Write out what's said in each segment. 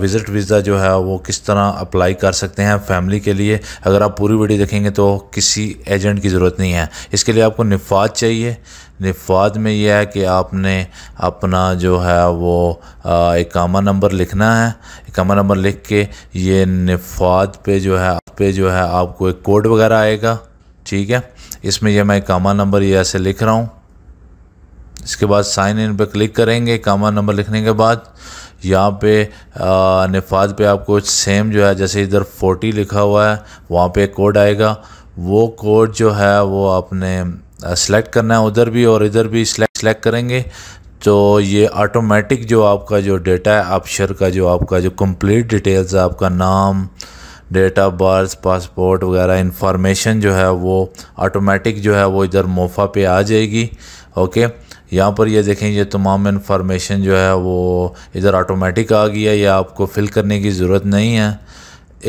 visit visa जो है वो किस तरह अप्लाई कर सकते हैं फैमिली के लिए अगर आप पूरी वीडियो देखेंगे तो किसी एजेंट की ज़रूरत नहीं है इसके लिए आपको निफात चाहिए निफात में यह है कि आपने अपना जो है वो इकामा नंबर लिखना है इकामा नंबर लिख के ये निफात पे जो है पे जो है आपको एक कोड वगैरह आएगा ठीक है इसमें यह मैं इकामा नंबर ये ऐसे लिख रहा हूँ इसके बाद साइन इन पर क्लिक करेंगे कामा नंबर लिखने के बाद यहाँ पे नफाज पे आपको सेम जो है जैसे इधर 40 लिखा हुआ है वहाँ पे कोड आएगा वो कोड जो है वो आपने सेलेक्ट करना है उधर भी और इधर भी सेलेक्ट करेंगे तो ये ऑटोमेटिक जो आपका जो डेटा है अपशर का जो आपका जो कंप्लीट डिटेल्स है आपका नाम डेट ऑफ बर्थ पासपोर्ट वगैरह इंफॉर्मेशन जो है वो ऑटोमेटिक जो है वो इधर मोफा पे आ जाएगी ओके यहाँ पर ये देखें ये तमाम इन्फॉर्मेशन जो है वो इधर ऑटोमेटिक आ गई है या आपको फिल करने की ज़रूरत नहीं है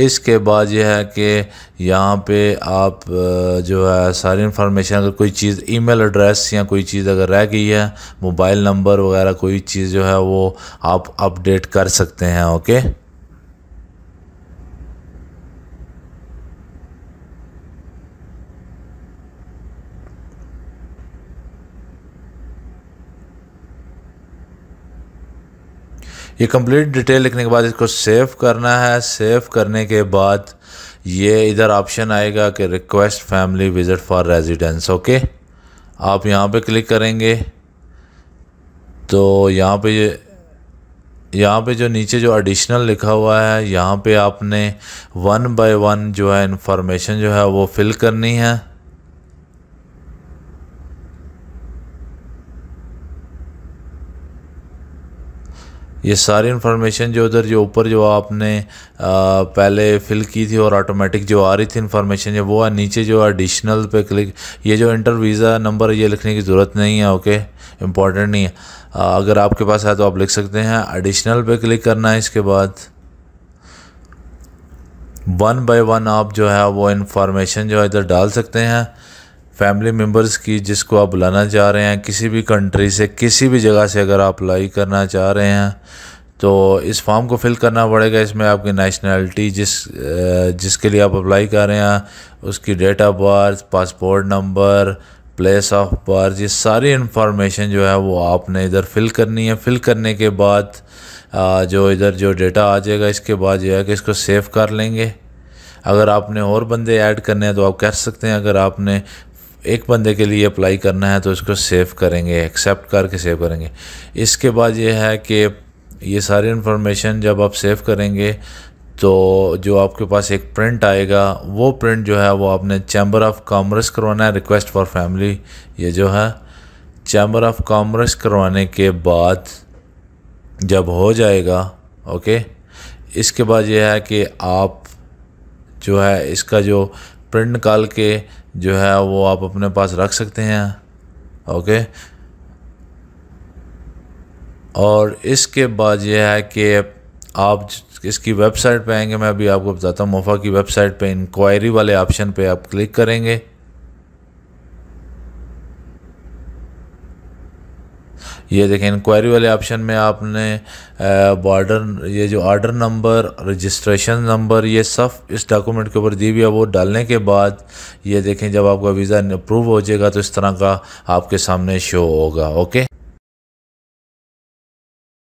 इसके बाद यह है कि यहाँ पे आप जो है सारी इन्फॉर्मेशन अगर कोई चीज़ ईमेल एड्रेस या कोई चीज़ अगर रह गई है मोबाइल नंबर वगैरह कोई चीज़ जो है वो आप अपडेट कर सकते हैं ओके ये कंप्लीट डिटेल लिखने के बाद इसको सेव करना है सेव करने के बाद ये इधर ऑप्शन आएगा कि request family visit for residence okay आप यहाँ पे क्लिक करेंगे तो यहाँ पे ये यहाँ पे जो नीचे जो एडिशनल लिखा हुआ है यहाँ पे आपने वन बाय वन जो है इन्फॉर्मेशन जो है वो फिल करनी है ये सारी इन्फॉर्मेशन जो उधर जो ऊपर जो आपने आ, पहले फिल की थी और ऑटोमेटिक जो आ रही थी इन्फॉर्मेशन जो वो है नीचे जो एडिशनल पे क्लिक ये जो इंटर वीज़ा नंबर ये लिखने की ज़रूरत नहीं है ओके इम्पॉर्टेंट नहीं है आ, अगर आपके पास है तो आप लिख सकते हैं एडिशनल पे क्लिक करना है इसके बाद वन बाय वन आप जो है वो इन्फॉर्मेशन जो है इधर डाल सकते हैं फैमिली मेम्बर्स की जिसको आप बुलाना चाह रहे हैं किसी भी कंट्री से किसी भी जगह से अगर आप अप्लाई करना चाह रहे हैं तो इस फॉर्म को फिल करना पड़ेगा इसमें आपकी नेशनलिटी जिस जिसके लिए आप अप्लाई कर रहे हैं उसकी date of birth passport number place of birth ये सारी इंफॉर्मेशन जो है वो आपने इधर फिल करनी है फिल करने के बाद जो इधर जो डेटा आ जाएगा इसके बाद जो है कि इसको सेव कर लेंगे अगर आपने और बंदे ऐड करने हैं तो आप कर सकते हैं अगर आपने एक बंदे के लिए अप्लाई करना है तो इसको सेव करेंगे एक्सेप्ट करके सेव करेंगे इसके बाद ये है कि ये सारी इन्फॉर्मेशन जब आप सेव करेंगे तो जो आपके पास एक प्रिंट आएगा वो प्रिंट जो है वो आपने चैम्बर ऑफ कॉमर्स करवाना है रिक्वेस्ट फॉर फैमिली ये जो है चैम्बर ऑफ कॉमर्स करवाने के बाद जब हो जाएगा ओके इसके बाद यह है कि आप जो है इसका जो प्रिंट निकाल के जो है वो आप अपने पास रख सकते हैं ओके और इसके बाद यह है कि आप इसकी वेबसाइट पे आएंगे मैं अभी आपको बताता हूँ मोफा की वेबसाइट पे इंक्वायरी वाले ऑप्शन पे आप क्लिक करेंगे ये देखें इंक्वायरी वाले ऑप्शन में आपने बॉर्डर ये जो ऑर्डर नंबर रजिस्ट्रेशन नंबर ये सब इस डॉक्यूमेंट के ऊपर दी हुई है वो डालने के बाद ये देखें जब आपका वीज़ा अप्रूव हो जाएगा तो इस तरह का आपके सामने शो होगा ओके